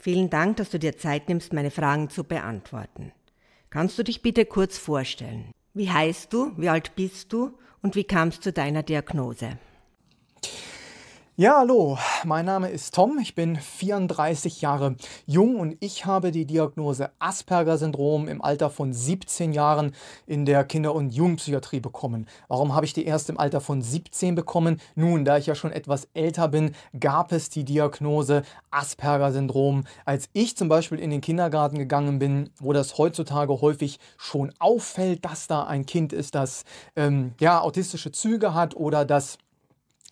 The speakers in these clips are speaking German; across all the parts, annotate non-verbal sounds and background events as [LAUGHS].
Vielen Dank, dass du dir Zeit nimmst, meine Fragen zu beantworten. Kannst du dich bitte kurz vorstellen? Wie heißt du? Wie alt bist du? Und wie kamst du zu deiner Diagnose? Ja, hallo, mein Name ist Tom, ich bin 34 Jahre jung und ich habe die Diagnose Asperger-Syndrom im Alter von 17 Jahren in der Kinder- und Jugendpsychiatrie bekommen. Warum habe ich die erst im Alter von 17 bekommen? Nun, da ich ja schon etwas älter bin, gab es die Diagnose Asperger-Syndrom. Als ich zum Beispiel in den Kindergarten gegangen bin, wo das heutzutage häufig schon auffällt, dass da ein Kind ist, das ähm, ja, autistische Züge hat oder das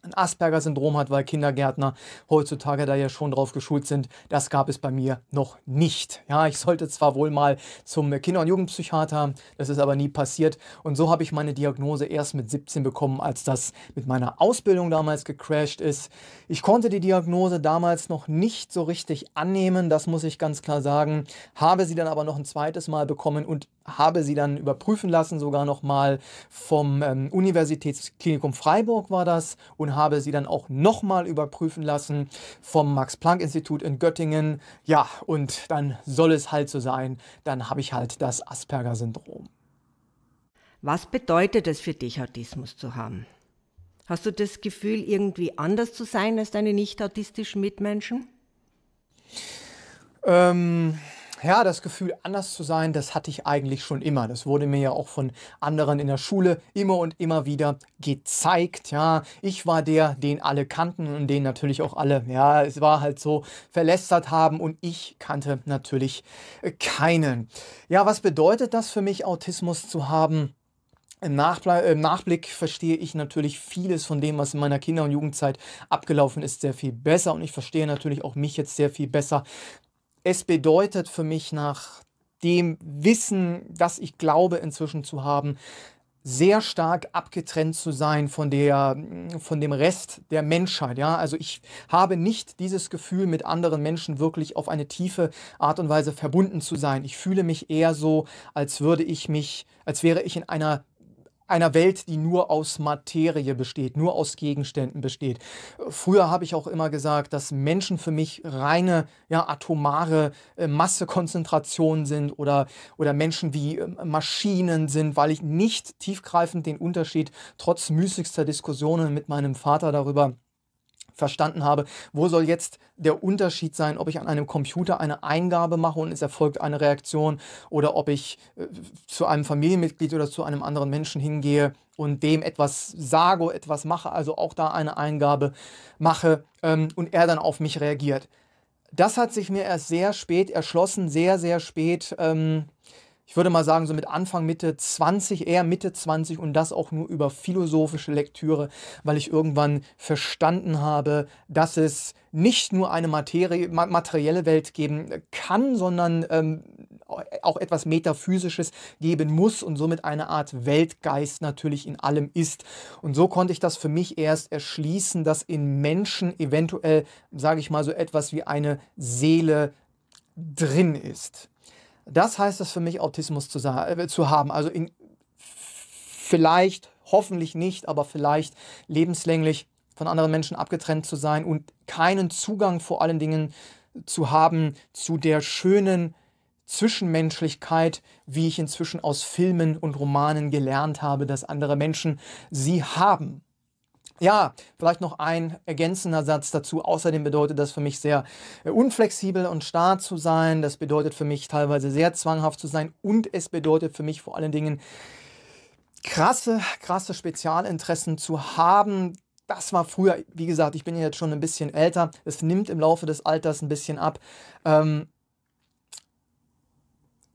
ein Asperger-Syndrom hat, weil Kindergärtner heutzutage da ja schon drauf geschult sind. Das gab es bei mir noch nicht. Ja, ich sollte zwar wohl mal zum Kinder- und Jugendpsychiater, das ist aber nie passiert. Und so habe ich meine Diagnose erst mit 17 bekommen, als das mit meiner Ausbildung damals gecrashed ist. Ich konnte die Diagnose damals noch nicht so richtig annehmen, das muss ich ganz klar sagen. Habe sie dann aber noch ein zweites Mal bekommen und habe sie dann überprüfen lassen, sogar nochmal vom ähm, Universitätsklinikum Freiburg war das, und habe sie dann auch nochmal überprüfen lassen vom Max-Planck-Institut in Göttingen. Ja, und dann soll es halt so sein, dann habe ich halt das Asperger-Syndrom. Was bedeutet es für dich, Autismus zu haben? Hast du das Gefühl, irgendwie anders zu sein als deine nicht-autistischen Mitmenschen? Ähm ja, das Gefühl, anders zu sein, das hatte ich eigentlich schon immer. Das wurde mir ja auch von anderen in der Schule immer und immer wieder gezeigt. Ja, ich war der, den alle kannten und den natürlich auch alle, ja, es war halt so, verlästert haben und ich kannte natürlich äh, keinen. Ja, was bedeutet das für mich, Autismus zu haben? Im, Im, Nachblick verstehe ich natürlich vieles von dem, was in meiner Kinder- und Jugendzeit abgelaufen ist, sehr viel besser. Und ich verstehe natürlich auch mich jetzt sehr viel besser, es bedeutet für mich nach dem Wissen, das ich glaube inzwischen zu haben, sehr stark abgetrennt zu sein von der von dem Rest der Menschheit, ja? Also ich habe nicht dieses Gefühl mit anderen Menschen wirklich auf eine tiefe Art und Weise verbunden zu sein. Ich fühle mich eher so, als würde ich mich, als wäre ich in einer einer Welt, die nur aus Materie besteht, nur aus Gegenständen besteht. Früher habe ich auch immer gesagt, dass Menschen für mich reine ja, atomare äh, Massekonzentrationen sind oder, oder Menschen wie äh, Maschinen sind, weil ich nicht tiefgreifend den Unterschied trotz müßigster Diskussionen mit meinem Vater darüber verstanden habe. Wo soll jetzt der Unterschied sein, ob ich an einem Computer eine Eingabe mache und es erfolgt eine Reaktion oder ob ich äh, zu einem Familienmitglied oder zu einem anderen Menschen hingehe und dem etwas sage, etwas mache, also auch da eine Eingabe mache ähm, und er dann auf mich reagiert. Das hat sich mir erst sehr spät erschlossen, sehr, sehr spät. Ähm, ich würde mal sagen, so mit Anfang, Mitte 20, eher Mitte 20 und das auch nur über philosophische Lektüre, weil ich irgendwann verstanden habe, dass es nicht nur eine Materie, materielle Welt geben kann, sondern ähm, auch etwas Metaphysisches geben muss und somit eine Art Weltgeist natürlich in allem ist. Und so konnte ich das für mich erst erschließen, dass in Menschen eventuell, sage ich mal, so etwas wie eine Seele drin ist. Das heißt es für mich, Autismus zu, äh, zu haben. Also in, vielleicht, hoffentlich nicht, aber vielleicht lebenslänglich von anderen Menschen abgetrennt zu sein und keinen Zugang vor allen Dingen zu haben zu der schönen Zwischenmenschlichkeit, wie ich inzwischen aus Filmen und Romanen gelernt habe, dass andere Menschen sie haben. Ja, vielleicht noch ein ergänzender Satz dazu. Außerdem bedeutet das für mich sehr äh, unflexibel und starr zu sein. Das bedeutet für mich teilweise sehr zwanghaft zu sein. Und es bedeutet für mich vor allen Dingen krasse, krasse Spezialinteressen zu haben. Das war früher, wie gesagt, ich bin jetzt schon ein bisschen älter. Es nimmt im Laufe des Alters ein bisschen ab. Ähm,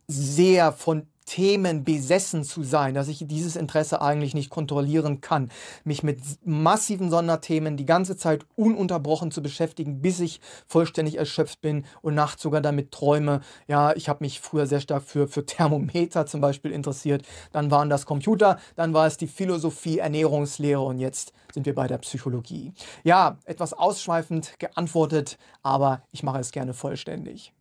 sehr von Themen besessen zu sein, dass ich dieses Interesse eigentlich nicht kontrollieren kann, mich mit massiven Sonderthemen die ganze Zeit ununterbrochen zu beschäftigen, bis ich vollständig erschöpft bin und nachts sogar damit träume. Ja, ich habe mich früher sehr stark für, für Thermometer zum Beispiel interessiert, dann waren das Computer, dann war es die Philosophie, Ernährungslehre und jetzt sind wir bei der Psychologie. Ja, etwas ausschweifend geantwortet, aber ich mache es gerne vollständig.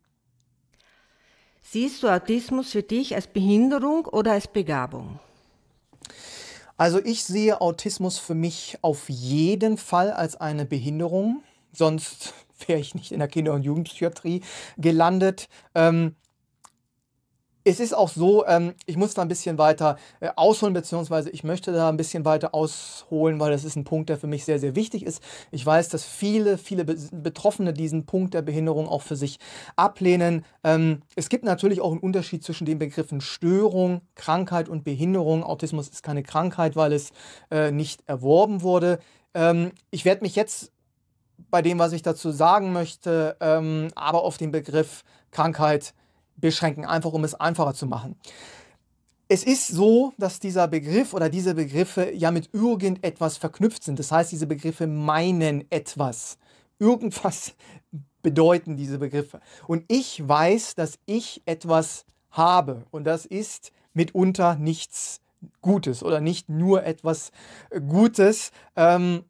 Siehst du Autismus für dich als Behinderung oder als Begabung? Also ich sehe Autismus für mich auf jeden Fall als eine Behinderung, sonst [LAUGHS] wäre ich nicht in der Kinder- und Jugendpsychiatrie gelandet. Ähm, es ist auch so, ähm, ich muss da ein bisschen weiter äh, ausholen, beziehungsweise ich möchte da ein bisschen weiter ausholen, weil das ist ein Punkt, der für mich sehr, sehr wichtig ist. Ich weiß, dass viele, viele Betroffene diesen Punkt der Behinderung auch für sich ablehnen. Ähm, es gibt natürlich auch einen Unterschied zwischen den Begriffen Störung, Krankheit und Behinderung. Autismus ist keine Krankheit, weil es äh, nicht erworben wurde. Ähm, ich werde mich jetzt bei dem, was ich dazu sagen möchte, ähm, aber auf den Begriff Krankheit beschränken, einfach um es einfacher zu machen. Es ist so, dass dieser Begriff oder diese Begriffe ja mit irgendetwas verknüpft sind. Das heißt, diese Begriffe meinen etwas. Irgendwas [LAUGHS] bedeuten diese Begriffe. Und ich weiß, dass ich etwas habe. Und das ist mitunter nichts Gutes oder nicht nur etwas äh, Gutes. Ähm,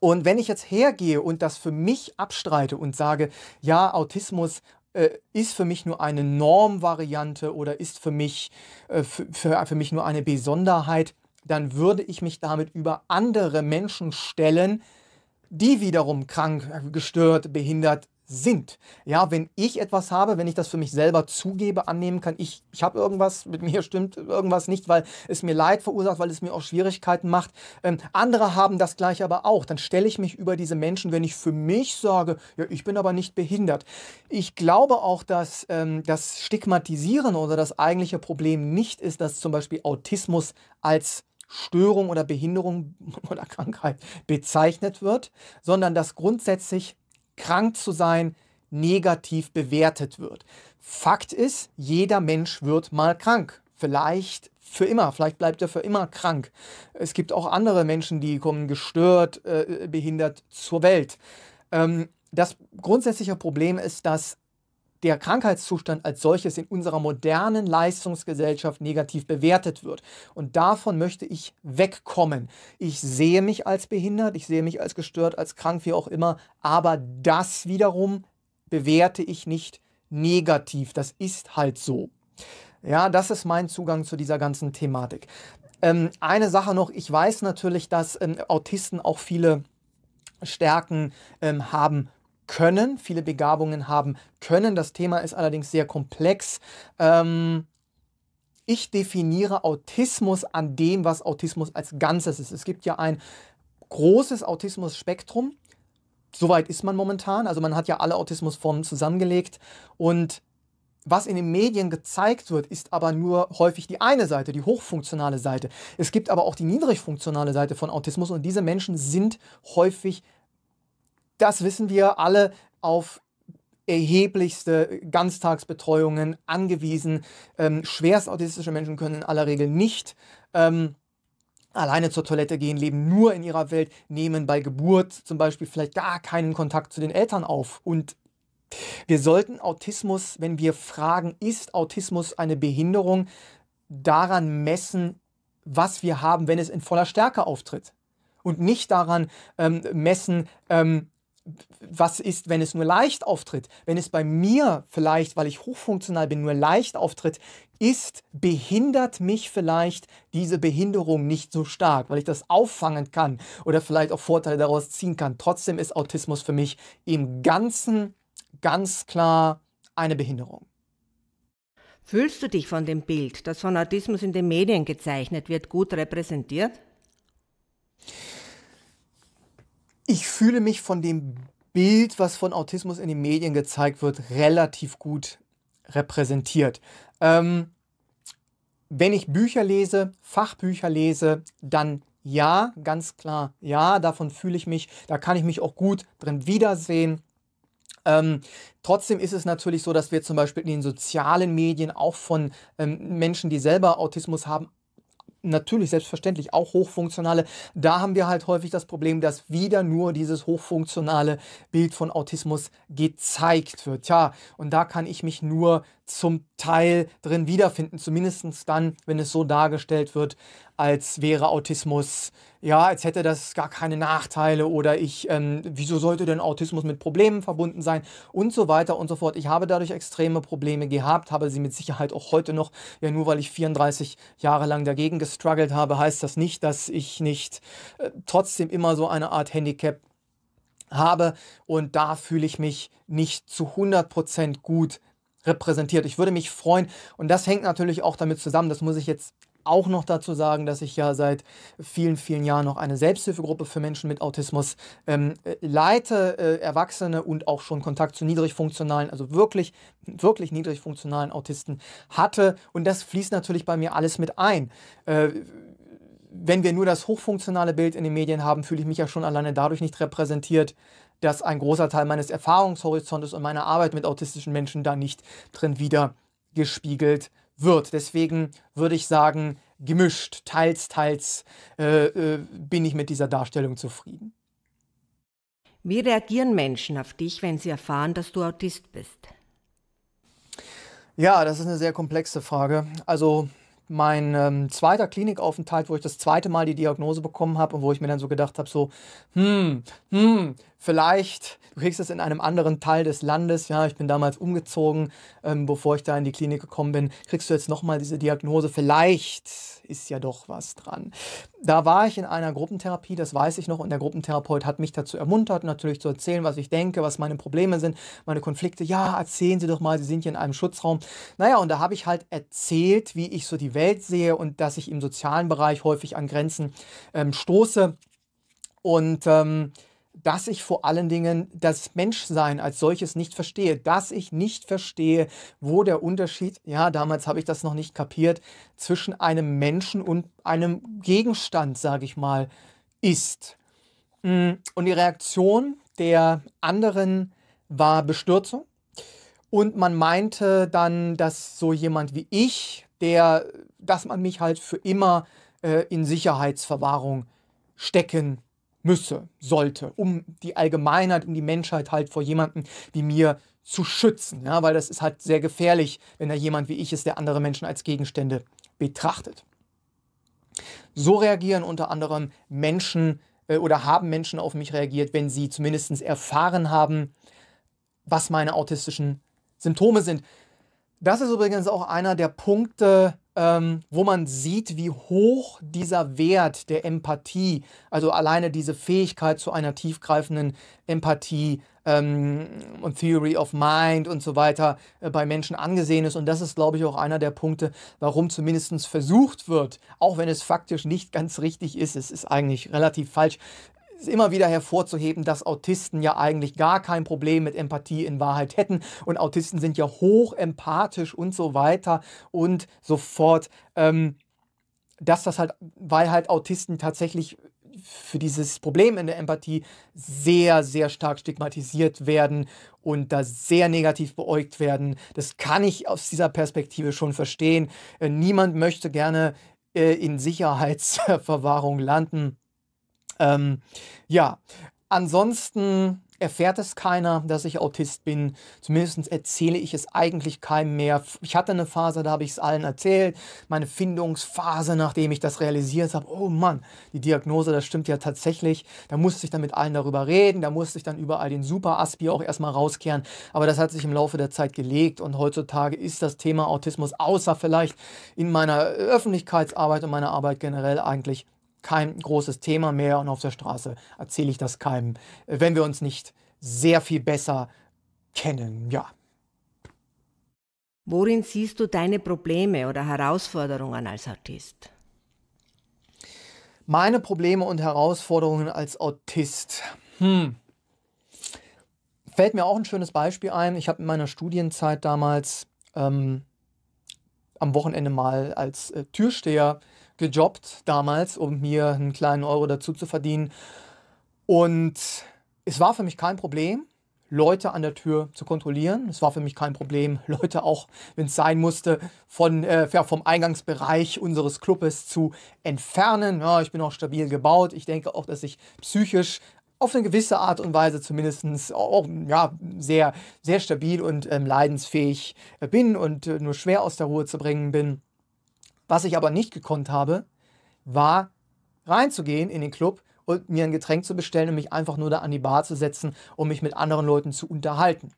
und wenn ich jetzt hergehe und das für mich abstreite und sage, ja, Autismus äh, ist für mich nur eine Normvariante oder ist für mich, äh, für, für, für mich nur eine Besonderheit, dann würde ich mich damit über andere Menschen stellen, die wiederum krank, äh, gestört, behindert sind. Ja, wenn ich etwas habe, wenn ich das für mich selber zugebe, annehmen kann, ich, ich habe irgendwas, [LAUGHS] mit mir stimmt irgendwas nicht, weil es mir Leid verursacht, weil es mir auch Schwierigkeiten macht. Ähm, andere haben das gleich aber auch. Dann stelle ich mich über diese Menschen, wenn ich für mich sage, ja, ich bin aber nicht behindert. Ich glaube auch, dass ähm, das Stigmatisieren oder das eigentliche Problem nicht ist, dass zum Beispiel Autismus als Störung oder Behinderung [LAUGHS] oder Krankheit bezeichnet wird, sondern dass grundsätzlich krank zu sein, negativ bewertet wird. Fakt ist, jeder Mensch wird mal krank. Vielleicht für immer, vielleicht bleibt er für immer krank. Es gibt auch andere Menschen, die kommen gestört, äh, behindert zur Welt. Ähm, das grundsätzliche Problem ist, dass der Krankheitszustand als solches in unserer modernen Leistungsgesellschaft negativ bewertet wird. Und davon möchte ich wegkommen. Ich sehe mich als behindert, ich sehe mich als gestört, als krank, wie auch immer, aber das wiederum bewerte ich nicht negativ. Das ist halt so. Ja, das ist mein Zugang zu dieser ganzen Thematik. Ähm, eine Sache noch, ich weiß natürlich, dass ähm, Autisten auch viele Stärken ähm, haben können, viele Begabungen haben können. Das Thema ist allerdings sehr komplex. Ähm, ich definiere Autismus an dem, was Autismus als Ganzes ist. Es gibt ja ein großes Autismus-Spektrum. Soweit ist man momentan. Also man hat ja alle Autismusformen zusammengelegt. Und was in den Medien gezeigt wird, ist aber nur häufig die eine Seite, die hochfunktionale Seite. Es gibt aber auch die niedrigfunktionale Seite von Autismus und diese Menschen sind häufig das wissen wir alle, auf erheblichste Ganztagsbetreuungen angewiesen. Ähm, schwerst autistische Menschen können in aller Regel nicht ähm, alleine zur Toilette gehen, leben nur in ihrer Welt, nehmen bei Geburt zum Beispiel vielleicht gar keinen Kontakt zu den Eltern auf. Und wir sollten Autismus, wenn wir fragen, ist Autismus eine Behinderung, daran messen, was wir haben, wenn es in voller Stärke auftritt. Und nicht daran ähm, messen, ähm, was ist, wenn es nur leicht auftritt? Wenn es bei mir vielleicht, weil ich hochfunktional bin, nur leicht auftritt, ist, behindert mich vielleicht diese Behinderung nicht so stark, weil ich das auffangen kann oder vielleicht auch Vorteile daraus ziehen kann. Trotzdem ist Autismus für mich im Ganzen ganz klar eine Behinderung. Fühlst du dich von dem Bild, das von Autismus in den Medien gezeichnet wird, gut repräsentiert? ich fühle mich von dem Bild, was von Autismus in den Medien gezeigt wird, relativ gut repräsentiert. Ähm, wenn ich Bücher lese, Fachbücher lese, dann ja, ganz klar, ja, davon fühle ich mich, da kann ich mich auch gut drin wiedersehen. Ähm, trotzdem ist es natürlich so, dass wir zum Beispiel in den sozialen Medien auch von ähm, Menschen, die selber Autismus haben, natürlich selbstverständlich auch hochfunktionale. Da haben wir halt häufig das Problem, dass wieder nur dieses hochfunktionale Bild von Autismus gezeigt wird. Ja, und da kann ich mich nur zum Teil drin wiederfinden, zumindest dann, wenn es so dargestellt wird, als wäre Autismus, ja, als hätte das gar keine Nachteile oder ich, ähm, wieso sollte denn Autismus mit Problemen verbunden sein und so weiter und so fort. Ich habe dadurch extreme Probleme gehabt, habe sie mit Sicherheit auch heute noch, ja, nur weil ich 34 Jahre lang dagegen gestruggelt habe, heißt das nicht, dass ich nicht äh, trotzdem immer so eine Art Handicap habe und da fühle ich mich nicht zu 100% gut repräsentiert. Ich würde mich freuen und das hängt natürlich auch damit zusammen, das muss ich jetzt auch noch dazu sagen, dass ich ja seit vielen, vielen Jahren noch eine Selbsthilfegruppe für Menschen mit Autismus ähm, äh, leite, äh, Erwachsene und auch schon Kontakt zu niedrigfunktionalen, also wirklich, wirklich niedrigfunktionalen Autisten hatte. Und das fließt natürlich bei mir alles mit ein. Äh, wenn wir nur das hochfunktionale Bild in den Medien haben, fühle ich mich ja schon alleine dadurch nicht repräsentiert, dass ein großer Teil meines Erfahrungshorizontes und meiner Arbeit mit autistischen Menschen da nicht drin wieder gespiegelt wird. Deswegen würde ich sagen, gemischt, teils, teils äh, äh, bin ich mit dieser Darstellung zufrieden. Wie reagieren Menschen auf dich, wenn sie erfahren, dass du Autist bist? Ja, das ist eine sehr komplexe Frage. Also mein ähm, zweiter Klinikaufenthalt, wo ich das zweite Mal die Diagnose bekommen habe und wo ich mir dann so gedacht habe, so, hm, hm, vielleicht, du kriegst es in einem anderen Teil des Landes, ja, ich bin damals umgezogen, ähm, bevor ich da in die Klinik gekommen bin, kriegst du jetzt nochmal diese Diagnose, vielleicht ist ja doch was dran. Da war ich in einer Gruppentherapie, das weiß ich noch, und der Gruppentherapeut hat mich dazu ermuntert, natürlich zu erzählen, was ich denke, was meine Probleme sind, meine Konflikte. Ja, erzählen Sie doch mal, Sie sind hier in einem Schutzraum. Naja, und da habe ich halt erzählt, wie ich so die Welt sehe und dass ich im sozialen Bereich häufig an Grenzen ähm, stoße. Und ähm, dass ich vor allen Dingen das Menschsein als solches nicht verstehe, dass ich nicht verstehe, wo der Unterschied, ja, damals habe ich das noch nicht kapiert, zwischen einem Menschen und einem Gegenstand, sage ich mal, ist. Mm, und die Reaktion der anderen war Bestürzung. Und man meinte dann, dass so jemand wie ich, der, dass man mich halt für immer äh, in Sicherheitsverwahrung stecken müsse, sollte, um die Allgemeinheit, um die Menschheit halt vor jemandem wie mir zu schützen. Ja, weil das ist halt sehr gefährlich, wenn da jemand wie ich ist, der andere Menschen als Gegenstände betrachtet. So reagieren unter anderem Menschen äh, oder haben Menschen auf mich reagiert, wenn sie zumindest erfahren haben, was meine autistischen Symptome sind. Das ist übrigens auch einer der Punkte, ähm, wo man sieht, wie hoch dieser Wert der Empathie, also alleine diese Fähigkeit zu einer tiefgreifenden Empathie ähm, und Theory of Mind und so weiter äh, bei Menschen angesehen ist. Und das ist, glaube ich, auch einer der Punkte, warum zumindest versucht wird, auch wenn es faktisch nicht ganz richtig ist, es ist eigentlich relativ falsch, ist immer wieder hervorzuheben, dass Autisten ja eigentlich gar kein Problem mit Empathie in Wahrheit hätten. Und Autisten sind ja hoch empathisch und so weiter und so fort. Ähm, dass das halt, weil halt Autisten tatsächlich für dieses Problem in der Empathie sehr, sehr stark stigmatisiert werden und da sehr negativ beäugt werden. Das kann ich aus dieser Perspektive schon verstehen. Äh, niemand möchte gerne äh, in Sicherheitsverwahrung landen. Ähm, ja, ansonsten erfährt es keiner, dass ich Autist bin. Zumindest erzähle ich es eigentlich keinem mehr. Ich hatte eine Phase, da habe ich es allen erzählt. Meine Findungsphase, nachdem ich das realisiert habe, oh Mann, die Diagnose, das stimmt ja tatsächlich. Da musste ich dann mit allen darüber reden. Da musste ich dann überall den Super-Aspi auch erstmal rauskehren. Aber das hat sich im Laufe der Zeit gelegt und heutzutage ist das Thema Autismus, außer vielleicht in meiner Öffentlichkeitsarbeit und meiner Arbeit generell eigentlich kein großes Thema mehr und auf der Straße erzähle ich das keinem, wenn wir uns nicht sehr viel besser kennen, ja. Worin siehst du deine Probleme oder Herausforderungen als Autist? Meine Probleme und Herausforderungen als Autist. Hm. Fällt mir auch ein schönes Beispiel ein. Ich habe in meiner Studienzeit damals ähm, am Wochenende mal als äh, Türsteher gejobbt damals, um mir einen kleinen Euro dazu zu verdienen. Und es war für mich kein Problem, Leute an der Tür zu kontrollieren. Es war für mich kein Problem, [LAUGHS] Leute auch, wenn es sein musste, von, äh, vom Eingangsbereich unseres Clubes zu entfernen. Ja, ich bin auch stabil gebaut. Ich denke auch, dass ich psychisch auf eine gewisse Art und Weise zumindest auch, ja, sehr, sehr stabil und ähm, leidensfähig äh, bin und äh, nur schwer aus der Ruhe zu bringen bin. Was ich aber nicht gekonnt habe, war reinzugehen in den Club und mir ein Getränk zu bestellen und mich einfach nur da an die Bar zu setzen, um mich mit anderen Leuten zu unterhalten.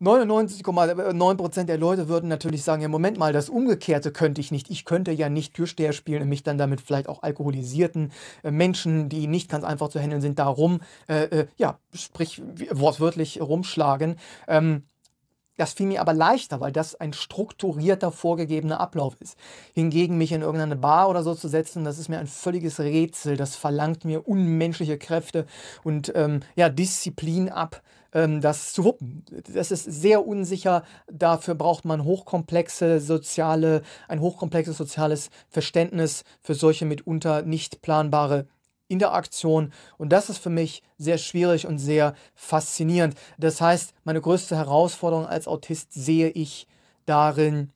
99,9% äh, der Leute würden natürlich sagen, ja Moment mal, das Umgekehrte könnte ich nicht. Ich könnte ja nicht Türsteher spielen und mich dann damit vielleicht auch alkoholisierten äh, Menschen, die nicht ganz einfach zu handeln sind, darum, äh, äh, ja, sprich wortwörtlich rumschlagen. Ähm, das fiel mir aber leichter, weil das ein strukturierter, vorgegebener Ablauf ist. Hingegen mich in irgendeine Bar oder so zu setzen, das ist mir ein völliges Rätsel. Das verlangt mir unmenschliche Kräfte und ähm, ja, Disziplin ab, ähm, das zu wuppen. Das ist sehr unsicher. Dafür braucht man hochkomplexe soziale, ein hochkomplexes soziales Verständnis für solche mitunter nicht planbare in der Aktion. Und das ist für mich sehr schwierig und sehr faszinierend. Das heißt, meine größte Herausforderung als Autist sehe ich darin,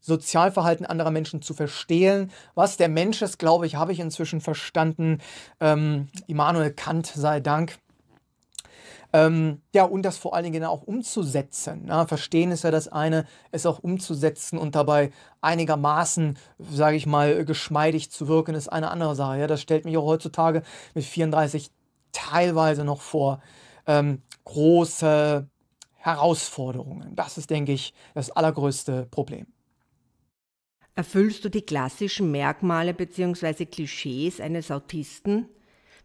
Sozialverhalten anderer Menschen zu verstehen. Was der Mensch ist, glaube ich, habe ich inzwischen verstanden. Ähm, Immanuel Kant sei Dank. Ähm, ja, und das vor allen Dingen auch umzusetzen. Na, ne? verstehen ist ja das eine, es auch umzusetzen und dabei einigermaßen, sage ich mal, geschmeidig zu wirken, ist eine andere Sache. Ja, das stellt mich auch heutzutage mit 34 teilweise noch vor. Ähm, große Herausforderungen. Das ist, denke ich, das allergrößte Problem. Erfüllst du die klassischen Merkmale bzw. Klischees eines Autisten,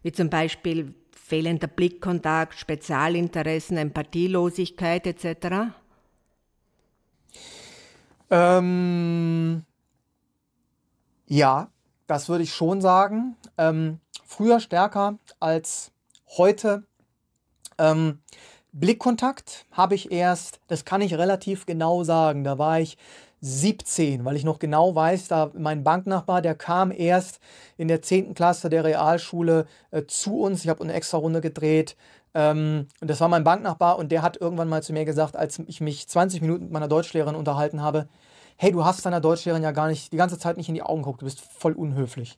wie zum Beispiel fehlender Blickkontakt, Spezialinteressen, Empathielosigkeit etc.? Ähm, ja, das würde ich schon sagen. Ähm, früher stärker als heute. Ähm, Blickkontakt habe ich erst, das kann ich relativ genau sagen, da war ich 17, weil ich noch genau weiß, da mein Banknachbar, der kam erst in der 10. Klasse der Realschule äh, zu uns. Ich habe eine extra Runde gedreht. Ähm, und das war mein Banknachbar und der hat irgendwann mal zu mir gesagt, als ich mich 20 Minuten mit meiner Deutschlehrerin unterhalten habe, hey, du hast deiner Deutschlehrerin ja gar nicht die ganze Zeit nicht in die Augen geguckt, du bist voll unhöflich.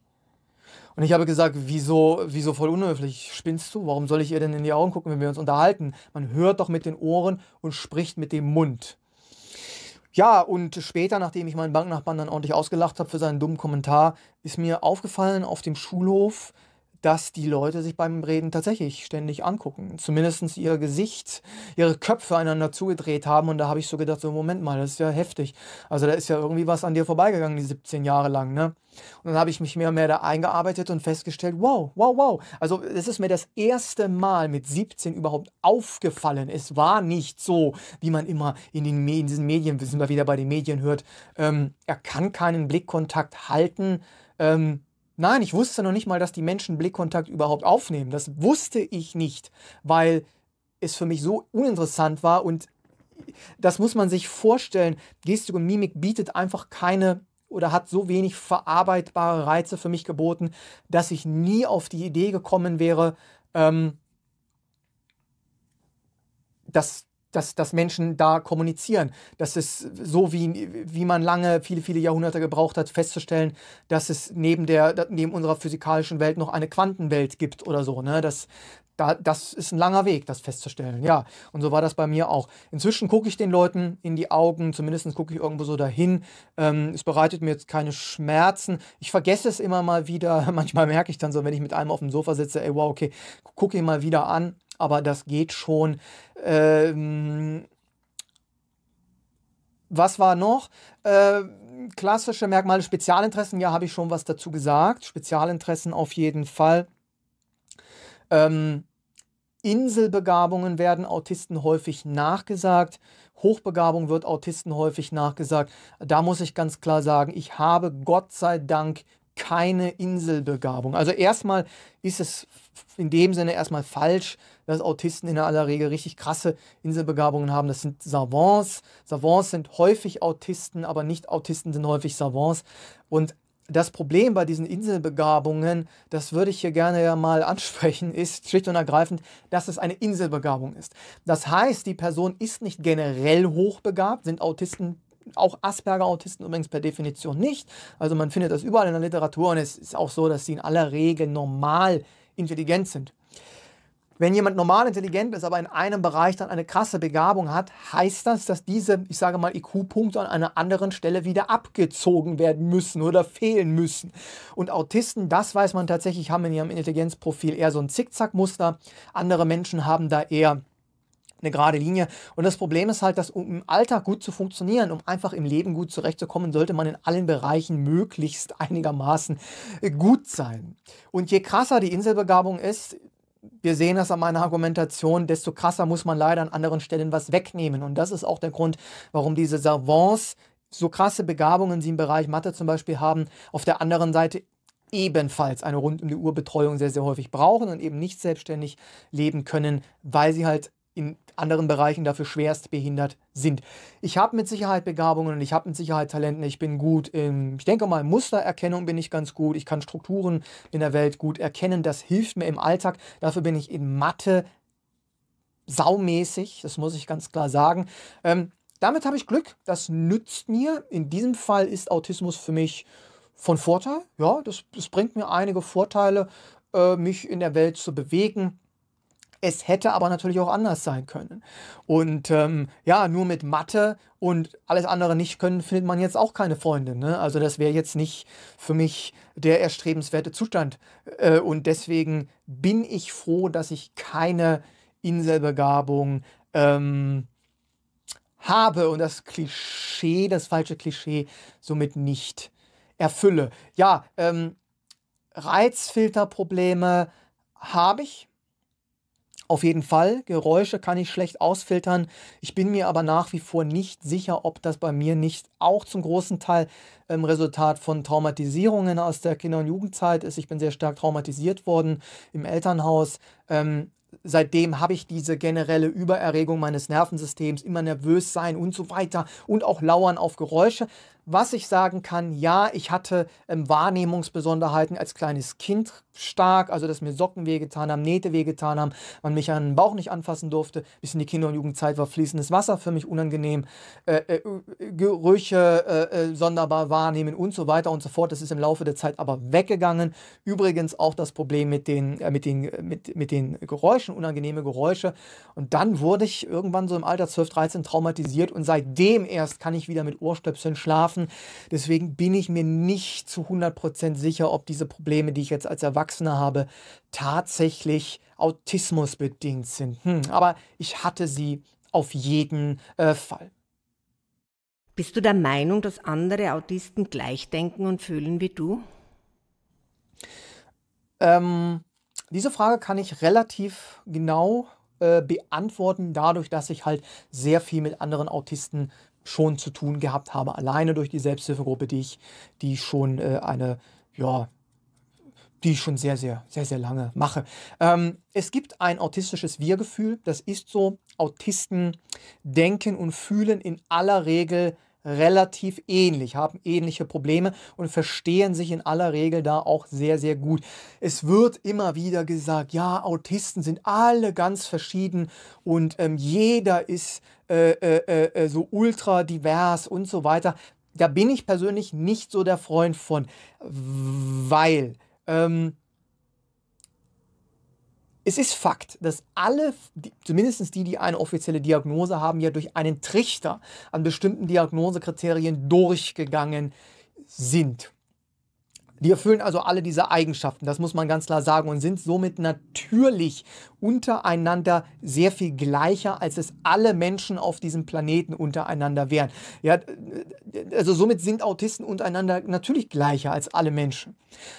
Und ich habe gesagt, wieso, wieso voll unhöflich? Spinnst du? Warum soll ich ihr denn in die Augen gucken, wenn wir uns unterhalten? Man hört doch mit den Ohren und spricht mit dem Mund. Ja, und später, nachdem ich meinen Banknachbarn dann ordentlich ausgelacht habe für seinen dummen Kommentar, ist mir aufgefallen auf dem Schulhof, dass die Leute sich beim Reden tatsächlich ständig angucken. Zumindest ihr Gesicht, ihre Köpfe einander zugedreht haben. Und da habe ich so gedacht, so Moment mal, das ist ja heftig. Also da ist ja irgendwie was an dir vorbeigegangen, die 17 Jahre lang. Ne? Und dann habe ich mich mehr und mehr da eingearbeitet und festgestellt, wow, wow, wow. Also es ist mir das erste Mal mit 17 überhaupt aufgefallen. Es war nicht so, wie man immer in, den in diesen Medien, wir sind wir wieder bei den Medien hört, ähm, er kann keinen Blickkontakt halten. Ähm, Nein, ich wusste noch nicht mal, dass die Menschen Blickkontakt überhaupt aufnehmen. Das wusste ich nicht, weil es für mich so uninteressant war und das muss man sich vorstellen. Gestik und Mimik bietet einfach keine oder hat so wenig verarbeitbare Reize für mich geboten, dass ich nie auf die Idee gekommen wäre, ähm, das dass, dass Menschen da kommunizieren. Das ist so, wie, wie man lange, viele, viele Jahrhunderte gebraucht hat, festzustellen, dass es neben, der, neben unserer physikalischen Welt noch eine Quantenwelt gibt oder so. Ne? Das, da, das ist ein langer Weg, das festzustellen. Ja, und so war das bei mir auch. Inzwischen gucke ich den Leuten in die Augen, zumindest gucke ich irgendwo so dahin. Ähm, es bereitet mir jetzt keine Schmerzen. Ich vergesse es immer mal wieder. [LAUGHS] Manchmal merke ich dann so, wenn ich mit einem auf dem Sofa sitze, ey, wow, okay, gucke ihn mal wieder an aber das geht schon. Ähm, was war noch? Äh, klassische Merkmale, Spezialinteressen, ja, habe ich schon was dazu gesagt. Spezialinteressen auf jeden Fall. Ähm, Inselbegabungen werden Autisten häufig nachgesagt. Hochbegabung wird Autisten häufig nachgesagt. Da muss ich ganz klar sagen, ich habe Gott sei Dank keine Inselbegabung. Also erstmal ist es in dem Sinne erstmal falsch, dass Autisten in aller Regel richtig krasse Inselbegabungen haben. Das sind Savants. Savants sind häufig Autisten, aber nicht Autisten sind häufig Savants. Und das Problem bei diesen Inselbegabungen, das würde ich hier gerne ja mal ansprechen, [LAUGHS] ist schlicht und ergreifend, dass es eine Inselbegabung ist. Das heißt, die Person ist nicht generell hochbegabt, sind Autisten auch Asperger-Autisten übrigens per Definition nicht. Also man findet das überall in der Literatur und es ist auch so, dass sie in aller Regel normal intelligent sind. Wenn jemand normal intelligent ist, aber in einem Bereich dann eine krasse Begabung hat, heißt das, dass diese, ich sage mal, IQ-Punkte an einer anderen Stelle wieder abgezogen werden müssen oder fehlen müssen. Und Autisten, das weiß man tatsächlich, haben in ihrem Intelligenzprofil eher so ein Zickzackmuster. Andere Menschen haben da eher eine gerade Linie. Und das Problem ist halt, dass um im Alltag gut zu funktionieren, um einfach im Leben gut zurechtzukommen, sollte man in allen Bereichen möglichst einigermaßen äh, gut sein. Und je krasser die Inselbegabung ist, wir sehen das an meiner Argumentation, desto krasser muss man leider an anderen Stellen was wegnehmen. Und das ist auch der Grund, warum diese Savants so krasse Begabungen sie im Bereich Mathe zum Beispiel haben, auf der anderen Seite ebenfalls eine rund um die Uhr Betreuung sehr, sehr häufig brauchen und eben nicht selbstständig leben können, weil sie halt in anderen Bereichen dafür schwerst behindert sind. Ich habe mit Sicherheit Begabungen und ich habe mit Sicherheit Talenten. Ich bin gut in, ich denke mal, Mustererkennung bin ich ganz gut. Ich kann Strukturen in der Welt gut erkennen. Das hilft mir im Alltag. Dafür bin ich in Mathe saumäßig. Das muss ich ganz klar sagen. Ähm, damit habe ich Glück. Das nützt mir. In diesem Fall ist Autismus für mich von Vorteil. Ja, das, das bringt mir einige Vorteile, äh, mich in der Welt zu bewegen es hätte aber natürlich auch anders sein können. Und ähm, ja, nur mit Mathe und alles andere nicht können, findet man jetzt auch keine Freunde. Ne? Also das wäre jetzt nicht für mich der erstrebenswerte Zustand. Äh, und deswegen bin ich froh, dass ich keine Inselbegabung ähm, habe und das Klischee, das falsche Klischee somit nicht erfülle. Ja, ähm, Reizfilterprobleme habe ich. Auf jeden Fall, Geräusche kann ich schlecht ausfiltern. Ich bin mir aber nach wie vor nicht sicher, ob das bei mir nicht auch zum großen Teil ähm, Resultat von Traumatisierungen aus der Kinder- und Jugendzeit ist. Ich bin sehr stark traumatisiert worden im Elternhaus. Ähm, seitdem habe ich diese generelle Übererregung meines Nervensystems, immer nervös sein und so weiter und auch lauern auf Geräusche was ich sagen kann, ja, ich hatte ähm, Wahrnehmungsbesonderheiten als kleines Kind stark, also dass mir Socken wehgetan haben, Nähte wehgetan haben, man mich an den Bauch nicht anfassen durfte, bis in die Kinder- und Jugendzeit war fließendes Wasser für mich unangenehm, äh, äh, Gerüche äh, äh, sonderbar wahrnehmen und so weiter und so fort. Das ist im Laufe der Zeit aber weggegangen. Übrigens auch das Problem mit den, äh, mit den, äh, mit, mit den Geräuschen, unangenehme Geräusche. Und dann wurde ich irgendwann so im Alter 12, 13 traumatisiert und seitdem erst kann ich wieder mit Ohrstöpseln schlafen schaffen. Deswegen bin ich mir nicht zu 100% sicher, ob diese Probleme, die ich jetzt als Erwachsener habe, tatsächlich autismusbedingt sind. Hm, aber ich hatte sie auf jeden äh, Fall. Bist du der Meinung, dass andere Autisten gleich denken und fühlen wie du? Ähm, diese Frage kann ich relativ genau äh, beantworten, dadurch, dass ich halt sehr viel mit anderen Autisten schon zu tun gehabt habe, alleine durch die Selbsthilfegruppe, die ich, die ich schon äh, eine, ja, die ich schon sehr, sehr, sehr, sehr lange mache. Ähm, es gibt ein autistisches Wir-Gefühl. Das ist so. Autisten denken und fühlen in aller Regel relativ ähnlich, haben ähnliche Probleme und verstehen sich in aller Regel da auch sehr, sehr gut. Es wird immer wieder gesagt, ja, Autisten sind alle ganz verschieden und ähm, jeder ist äh, äh, äh, äh so ultra divers und so weiter. Da bin ich persönlich nicht so der Freund von, weil ähm, es ist Fakt, dass alle, zumindest die, die eine offizielle Diagnose haben, ja durch einen Trichter an bestimmten Diagnosekriterien durchgegangen sind. Die erfüllen also alle diese Eigenschaften, das muss man ganz klar sagen, und sind somit natürlich untereinander sehr viel gleicher, als es alle Menschen auf diesem Planeten untereinander wären. Ja, also somit sind Autisten untereinander natürlich gleicher als alle Menschen.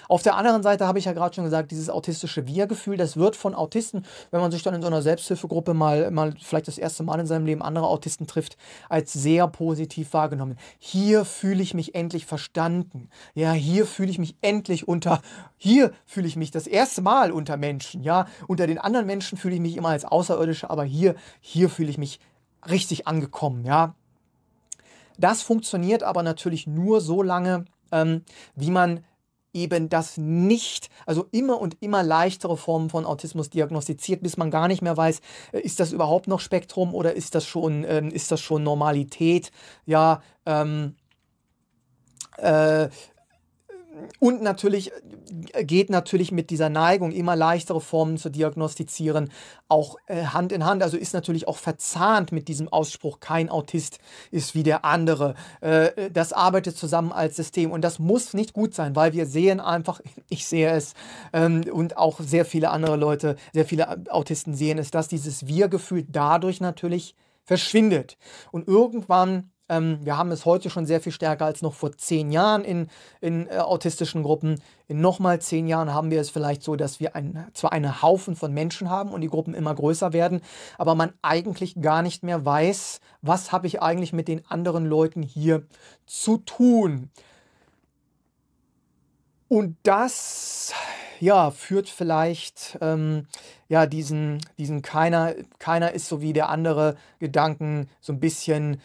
Auf der anderen Seite habe ich ja gerade schon gesagt, dieses autistische Wir-Gefühl, das wird von Autisten, wenn man sich dann in so einer Selbsthilfegruppe mal, mal vielleicht das erste Mal in seinem Leben andere Autisten trifft, als sehr positiv wahrgenommen. Hier fühle ich mich endlich verstanden. Ja, hier fühle ich mich mich endlich unter, hier fühle ich mich das erste Mal unter Menschen, ja. Unter den anderen Menschen fühle ich mich immer als Außerirdische, aber hier, hier fühle ich mich richtig angekommen, ja. Das funktioniert aber natürlich nur so lange, ähm, wie man eben das nicht, also immer und immer leichtere Formen von Autismus diagnostiziert, bis man gar nicht mehr weiß, äh, ist das überhaupt noch Spektrum oder ist das schon, ähm, ist das schon Normalität? Ja, ähm, äh, und natürlich äh, geht natürlich mit dieser Neigung, immer leichtere Formen zu diagnostizieren, auch äh, Hand in Hand. Also ist natürlich auch verzahnt mit diesem Ausspruch, kein Autist ist wie der andere. Äh, äh das arbeitet zusammen als System und das muss nicht gut sein, weil wir sehen einfach, [LAUGHS] ich sehe es ähm, und auch sehr viele andere Leute, sehr viele Autisten sehen es, dass dieses Wir-Gefühl dadurch natürlich verschwindet. Und irgendwann ähm, wir haben es heute schon sehr viel stärker als noch vor zehn Jahren in, in äh, autistischen Gruppen. In nochmal zehn Jahren haben wir es vielleicht so, dass wir ein, zwar einen Haufen von Menschen haben und die Gruppen immer größer werden, aber man eigentlich gar nicht mehr weiß, was habe ich eigentlich mit den anderen Leuten hier zu tun. Und das ja, führt vielleicht ähm, ja, diesen, diesen keiner, keiner ist so wie der andere Gedanken so ein bisschen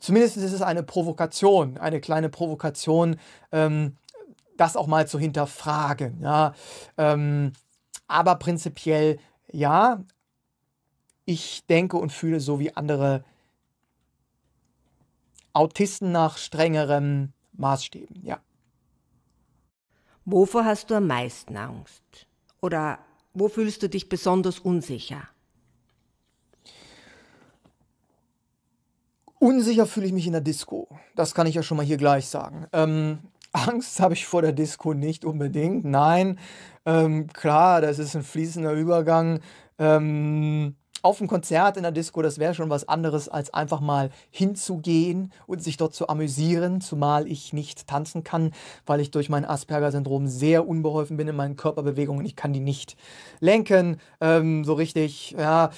zumindest ist es eine Provokation, eine kleine Provokation, ähm, das auch mal zu hinterfragen. Ja? Ähm, aber prinzipiell ja, ich denke und fühle so wie andere Autisten nach strengeren Maßstäben, ja. Wovor hast du am meisten Angst? Oder wo fühlst du dich besonders unsicher? Unsicher fühle ich mich in der Disco. Das kann ich ja schon mal hier gleich sagen. Ähm, Angst habe ich vor der Disco nicht unbedingt. Nein, ähm, klar, das ist ein fließender Übergang. Ähm, auf ein Konzert in der Disco, das wäre schon was anderes, als einfach mal hinzugehen und sich dort zu amüsieren, zumal ich nicht tanzen kann, weil ich durch mein Asperger-Syndrom sehr unbeholfen bin in meinen Körperbewegungen. Ich kann die nicht lenken, ähm, so richtig. Ja,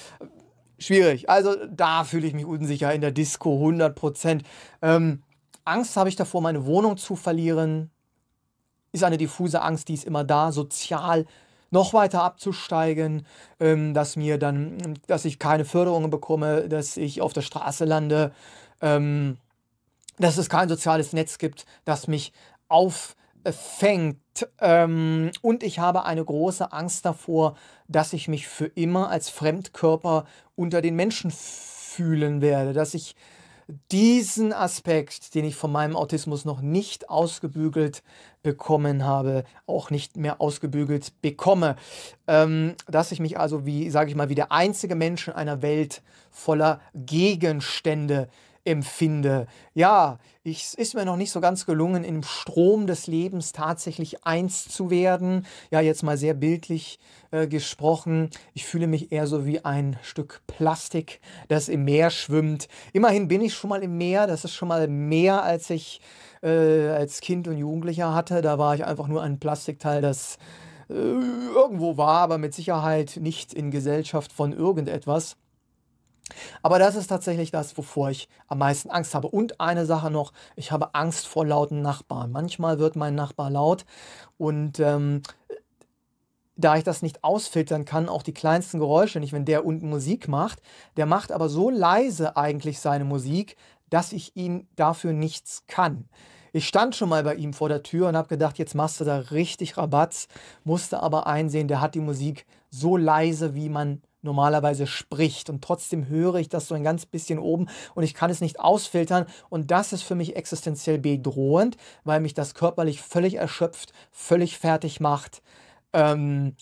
schwierig. Also da fühle ich mich unsicher in der Disco 100 Prozent. Ähm, Angst habe ich davor, meine Wohnung zu verlieren. Ist eine diffuse Angst, die ist immer da, sozial noch weiter abzusteigen, ähm, dass mir dann, dass ich keine Förderungen bekomme, dass ich auf der Straße lande, ähm, dass es kein soziales Netz gibt, das mich auf fängt. Ähm, und ich habe eine große Angst davor, dass ich mich für immer als Fremdkörper unter den Menschen fühlen werde, dass ich diesen Aspekt, den ich von meinem Autismus noch nicht ausgebügelt bekommen habe, auch nicht mehr ausgebügelt bekomme. Ähm, dass ich mich also, wie sage ich mal, wie der einzige Mensch in einer Welt voller Gegenstände empfinde. Ja, es ist mir noch nicht so ganz gelungen, im Strom des Lebens tatsächlich eins zu werden. Ja, jetzt mal sehr bildlich äh, gesprochen. Ich fühle mich eher so wie ein Stück Plastik, das im Meer schwimmt. Immerhin bin ich schon mal im Meer. Das ist schon mal mehr, als ich äh, als Kind und Jugendlicher hatte. Da war ich einfach nur ein Plastikteil, das äh, irgendwo war, aber mit Sicherheit nicht in Gesellschaft von irgendetwas. Aber das ist tatsächlich das, wovor ich am meisten Angst habe. Und eine Sache noch, ich habe Angst vor lauten Nachbarn. Manchmal wird mein Nachbar laut und ähm, da ich das nicht ausfiltern kann, auch die kleinsten Geräusche nicht, wenn der unten Musik macht. Der macht aber so leise eigentlich seine Musik, dass ich ihn dafür nichts kann. Ich stand schon mal bei ihm vor der Tür und habe gedacht, jetzt machst du da richtig Rabatz, musste aber einsehen, der hat die Musik so leise, wie man normalerweise spricht. Und trotzdem höre ich das so ein ganz bisschen oben und ich kann es nicht ausfiltern. Und das ist für mich existenziell bedrohend, weil mich das körperlich völlig erschöpft, völlig fertig macht. Ähm,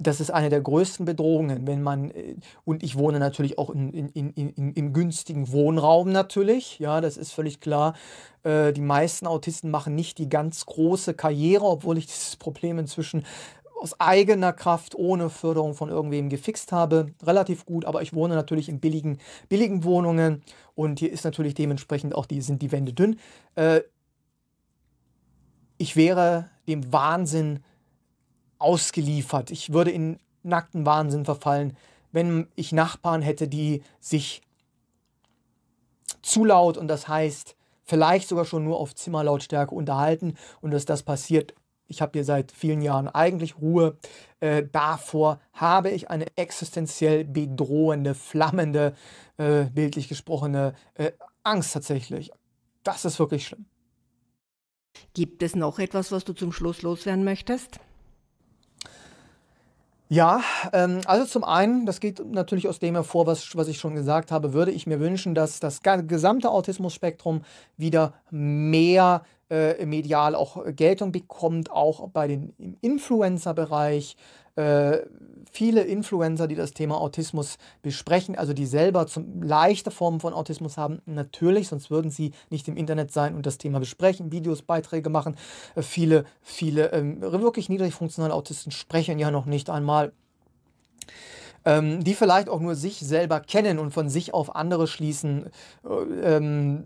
das ist eine der größten Bedrohungen, wenn man, äh, und ich wohne natürlich auch in, in, in, im günstigen Wohnraum natürlich, ja, das ist völlig klar. Äh, die meisten Autisten machen nicht die ganz große Karriere, obwohl ich dieses Problem inzwischen aus eigener Kraft ohne Förderung von irgendwem gefixt habe. Relativ gut, aber ich wohne natürlich in billigen, billigen Wohnungen und hier ist natürlich dementsprechend auch die, sind die Wände dünn. Äh, ich wäre dem Wahnsinn ausgeliefert. Ich würde in nackten Wahnsinn verfallen, wenn ich Nachbarn hätte, die sich zu laut und das heißt vielleicht sogar schon nur auf Zimmerlautstärke unterhalten und dass das passiert, ich habe hier seit vielen Jahren eigentlich Ruhe. Äh, davor habe ich eine existenziell bedrohende, flammende, äh, bildlich gesprochene äh, Angst tatsächlich. Das ist wirklich schlimm. Gibt es noch etwas, was du zum Schluss loswerden möchtest? Ja, ähm, also zum einen, das geht natürlich aus dem hervor, was, was ich schon gesagt habe, würde ich mir wünschen, dass das gesamte Autismus-Spektrum wieder mehr äh, medial auch Geltung bekommt, auch bei den, im Influencer-Bereich, äh, viele Influencer, die das Thema Autismus besprechen, also die selber zum, leichte Formen von Autismus haben, natürlich, sonst würden sie nicht im Internet sein und das Thema besprechen, Videos, Beiträge machen. Äh, viele, viele ähm, wirklich niedrig funktionale Autisten sprechen ja noch nicht einmal ähm, die vielleicht auch nur sich selber kennen und von sich auf andere schließen. Äh, ähm,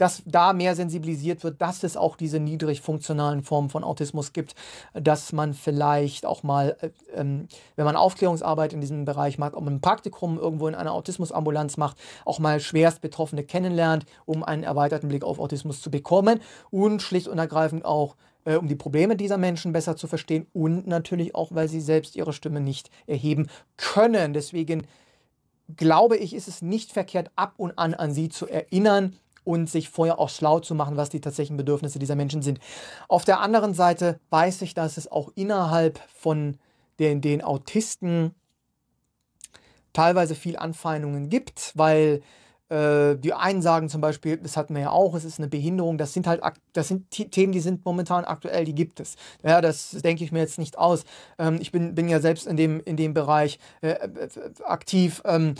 dass da mehr sensibilisiert wird, dass es auch diese niedrig funktionalen Formen von Autismus gibt, dass man vielleicht auch mal, äh, ähm, wenn man Aufklärungsarbeit in diesem Bereich macht, ob man ein Praktikum irgendwo in einer Autismusambulanz macht, auch mal schwerst Betroffene kennenlernt, um einen erweiterten Blick auf Autismus zu bekommen und schlicht und ergreifend auch äh, um die Probleme dieser Menschen besser zu verstehen und natürlich auch, weil sie selbst ihre Stimme nicht erheben können. Deswegen glaube ich, ist es nicht verkehrt, ab und an an sie zu erinnern, und sich vorher auch schlau zu machen, was die tatsächlichen Bedürfnisse dieser Menschen sind. Auf der anderen Seite weiß ich, dass es auch innerhalb von den, den Autisten teilweise viel Anfeindungen gibt, weil äh, die einen sagen zum Beispiel, das hatten wir ja auch, es ist eine Behinderung, das sind halt, das sind Themen, die sind momentan aktuell, die gibt es. Ja, das denke ich mir jetzt nicht aus. Ähm, ich bin, bin ja selbst in dem, in dem Bereich äh, äh aktiv. Ähm,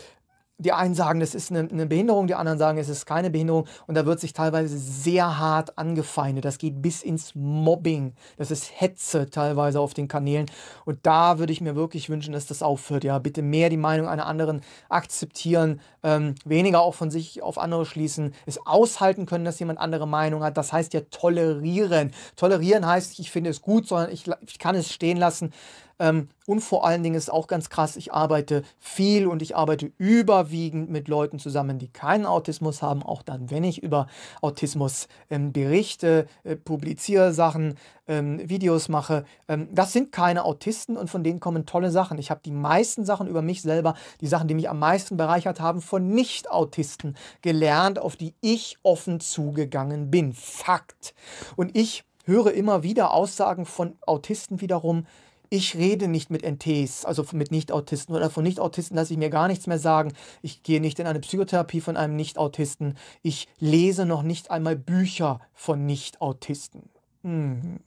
die einen sagen, das ist eine, eine, Behinderung, die anderen sagen, es ist keine Behinderung. Und da wird sich teilweise sehr hart angefeindet. Das geht bis ins Mobbing. Das ist Hetze teilweise auf den Kanälen. Und da würde ich mir wirklich wünschen, dass das aufhört. Ja, bitte mehr die Meinung einer anderen akzeptieren, ähm, weniger auch von sich auf andere schließen, es aushalten können, dass jemand andere Meinung hat. Das heißt ja tolerieren. Tolerieren heißt, ich finde es gut, sondern ich, ich kann es stehen lassen. Ähm, und vor allen Dingen ist auch ganz krass, ich arbeite viel und ich arbeite überwiegend mit Leuten zusammen, die keinen Autismus haben. Auch dann, wenn ich über Autismus ähm, berichte, äh, publiziere Sachen, ähm, Videos mache. Ähm, das sind keine Autisten und von denen kommen tolle Sachen. Ich habe die meisten Sachen über mich selber, die Sachen, die mich am meisten bereichert haben, von Nicht-Autisten gelernt, auf die ich offen zugegangen bin. Fakt. Und ich höre immer wieder Aussagen von Autisten wiederum, ich rede nicht mit NTs, also mit Nicht-Autisten oder von Nicht-Autisten lasse ich mir gar nichts mehr sagen. Ich gehe nicht in eine Psychotherapie von einem Nicht-Autisten. Ich lese noch nicht einmal Bücher von Nicht-Autisten. Hm.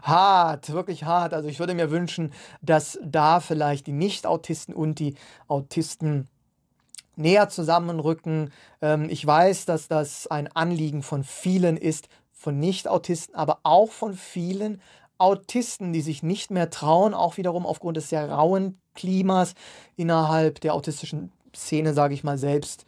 Hart, wirklich hart. Also ich würde mir wünschen, dass da vielleicht die Nicht-Autisten und die Autisten näher zusammenrücken. Ähm, ich weiß, dass das ein Anliegen von vielen ist, von Nicht-Autisten, aber auch von vielen Autisten, die sich nicht mehr trauen, auch wiederum aufgrund des sehr rauen Klimas innerhalb der autistischen Szene, sage ich mal selbst,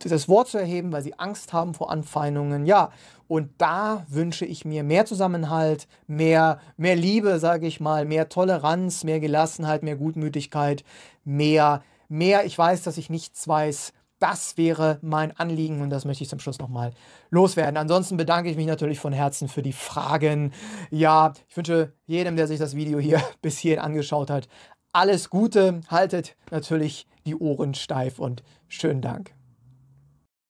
das Wort zu erheben, weil sie Angst haben vor Anfeindungen. Ja, und da wünsche ich mir mehr Zusammenhalt, mehr, mehr Liebe, sage ich mal, mehr Toleranz, mehr Gelassenheit, mehr Gutmütigkeit, mehr, mehr, ich weiß, dass ich nichts weiß, das wäre mein Anliegen und das möchte ich zum Schluss nochmal loswerden. Ansonsten bedanke ich mich natürlich von Herzen für die Fragen. Ja, ich wünsche jedem, der sich das Video hier [LAUGHS] bis hierhin angeschaut hat, alles Gute. Haltet natürlich die Ohren steif und schönen Dank.